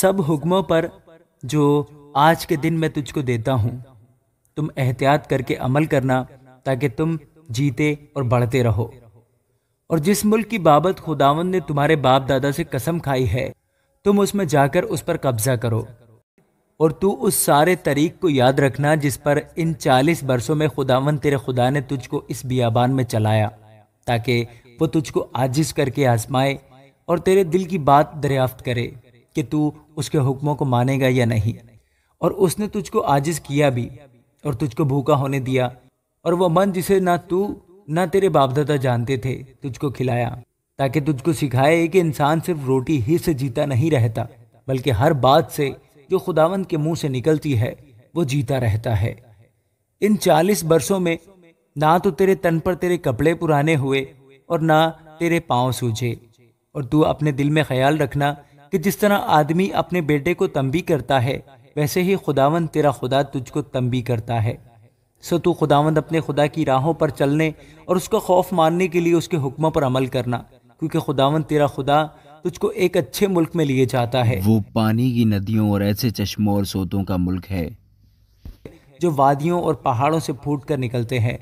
सब हुक्मों पर जो आज के दिन मैं तुझको देता हूँ तुम एहतियात करके अमल करना ताकि तुम जीते और बढ़ते रहो और जिस मुल्क की बाबत खुदावन ने तुम्हारे बाप दादा से कसम खाई है तुम उसमें जाकर उस पर कब्जा करो और तू उस सारे तरीक को याद रखना जिस पर इन चालीस बरसों में खुदावन तेरे खुदा ने तुझको इस बियाबान में चलाया ताकि वो तुझको आजिज करके आजमाए और तेरे दिल की बात दरियाफ्त करे कि तू उसके हुक्मों को मानेगा या नहीं और उसने तुझको आजिज किया भी और तुझको भूखा होने दिया और वह मन जिसे ना तू ना तेरे बाप दादा जानते थे तुझको खिलाया ताकि तुझको सिखाए कि इंसान सिर्फ रोटी ही से जीता नहीं रहता बल्कि हर बात से जो खुदावंत के मुंह से निकलती है वो जीता रहता है इन चालीस बरसों में ना तो तेरे तन पर तेरे कपड़े पुराने हुए और ना तेरे पाँव सूझे और तू अपने दिल में ख्याल रखना कि जिस तरह आदमी अपने बेटे को तंबी करता है वैसे ही खुदावंद तेरा खुदा तुझको तंबी करता है सो तू खुदावंद अपने खुदा की राहों पर चलने और उसका खौफ मानने के लिए उसके हुक्मों पर अमल करना क्योंकि खुदावंद तेरा खुदा तुझको एक अच्छे मुल्क में लिए जाता है वो पानी की नदियों और ऐसे चश्मों और सोतों का मुल्क है जो वादियों और पहाड़ों से फूट कर निकलते हैं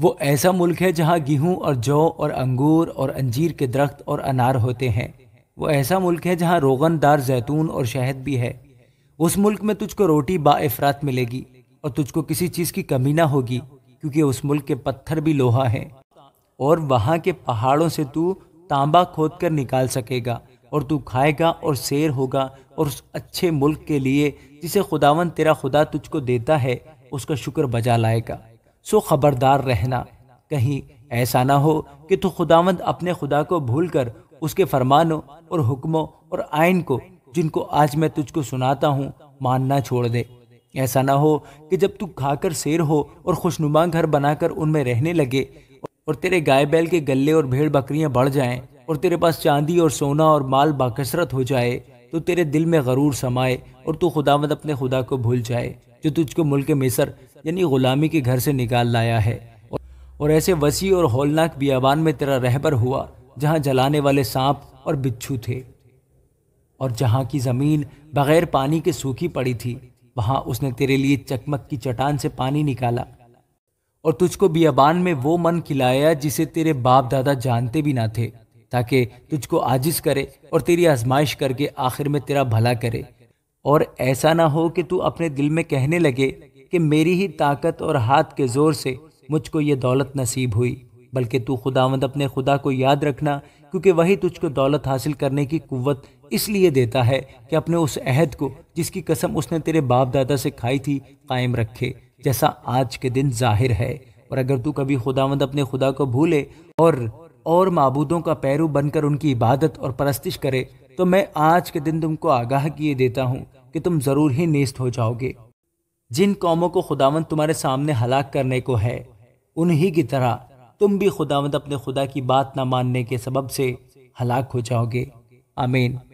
वो ऐसा मुल्क है जहाँ गेहूं और जौ और अंगूर और अंजीर के दरख्त और अनार होते हैं वो ऐसा मुल्क है जहाँ रोगन दार जैतून और शहद भी है उस मुल्क में तुझको रोटी बाफरात मिलेगी और तुझको किसी चीज़ की कमी ना होगी क्योंकि उस मुल्क के पत्थर भी लोहा है और वहाँ के पहाड़ों से तू तांबा खोद कर निकाल सकेगा और तू खाएगा और शेर होगा और उस अच्छे मुल्क के लिए जिसे खुदावन तेरा खुदा तुझको देता है उसका शुक्र बजा लाएगा सो खबरदार रहना कहीं ऐसा ना हो कि तू खुदावंद अपने खुदा को भूलकर उसके फरमानों और हुक्मों और आइन को जिनको आज मैं तुझको सुनाता हूँ मानना छोड़ दे ऐसा ना हो कि जब तू खाकर शेर हो और खुशनुमा घर बनाकर उनमें रहने लगे और तेरे गाय बैल के गले और भेड़ बकरियां बढ़ जाएं और तेरे पास चांदी और सोना और माल बाकसरत हो जाए तो तेरे दिल में गरूर समाए और तू खुदावत अपने खुदा को भूल जाए जो तुझको मुल्क मिसर यानी ग़ुलामी के घर से निकाल लाया है और ऐसे वसी और होलनाक बियाबान में तेरा रहबर हुआ जहां जलाने वाले सांप और बिच्छू थे और जहां की ज़मीन बगैर पानी के सूखी पड़ी थी वहां उसने तेरे लिए चकमक की चटान से पानी निकाला और तुझको बियाबान में वो मन खिलाया जिसे तेरे बाप दादा जानते भी ना थे ताकि तुझको आजिज करे और तेरी आजमाइश करके आखिर में तेरा भला करे और ऐसा ना हो कि तू अपने दिल में कहने लगे कि मेरी ही ताकत और हाथ के ज़ोर से मुझको ये दौलत नसीब हुई बल्कि तू खुदावंद अपने खुदा को याद रखना क्योंकि वही तुझको दौलत हासिल करने की कुवत इसलिए देता है कि अपने उस अहद को जिसकी कसम उसने तेरे बाप दादा से खाई थी कायम रखे जैसा आज के दिन जाहिर है और अगर तू कभी खुदावंद अपने खुदा को भूले और और मबूदों का पैरू बनकर उनकी इबादत और परस्तिश करे तो मैं आज के दिन तुमको आगाह किए देता हूँ कि तुम ज़रूर ही नेस्त हो जाओगे जिन कौमों को खुदावंद तुम्हारे सामने हलाक करने को है उन्हीं की तरह तुम भी खुदावंद अपने खुदा की बात ना मानने के सबब से हलाक हो जाओगे आमीन